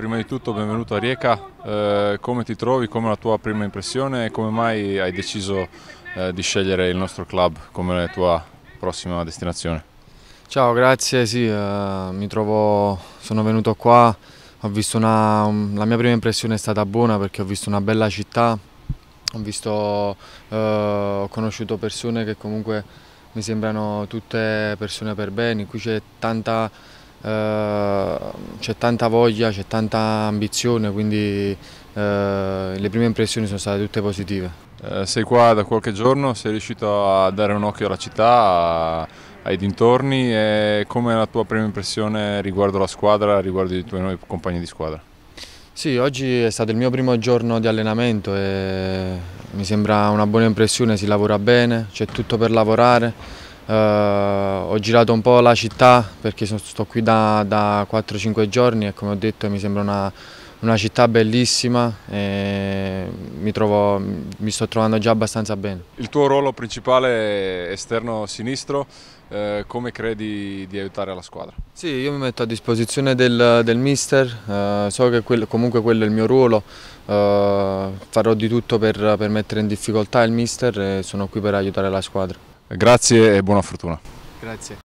prima di tutto benvenuto a Rieca, eh, come ti trovi, come la tua prima impressione e come mai hai deciso eh, di scegliere il nostro club come la tua prossima destinazione? Ciao, grazie, sì, eh, trovo, sono venuto qua, una, la mia prima impressione è stata buona perché ho visto una bella città, ho, visto, eh, ho conosciuto persone che comunque mi sembrano tutte persone per bene, qui c'è tanta eh, c'è tanta voglia, c'è tanta ambizione, quindi eh, le prime impressioni sono state tutte positive. Eh, sei qua da qualche giorno, sei riuscito a dare un occhio alla città, ai dintorni e come è la tua prima impressione riguardo la squadra, riguardo i tuoi nuovi compagni di squadra? Sì, oggi è stato il mio primo giorno di allenamento e mi sembra una buona impressione, si lavora bene, c'è tutto per lavorare Uh, ho girato un po' la città perché sono, sto qui da, da 4-5 giorni e come ho detto mi sembra una, una città bellissima e mi, trovo, mi, sto trovando già abbastanza bene. Il tuo ruolo principale è esterno sinistro, eh, come credi di aiutare la squadra? Sì, io mi metto a disposizione del, del mister, eh, so che quel, comunque quello è il mio ruolo, eh, farò di tutto per, per mettere in difficoltà il mister e sono qui per aiutare la squadra. Grazie e buona fortuna. Grazie.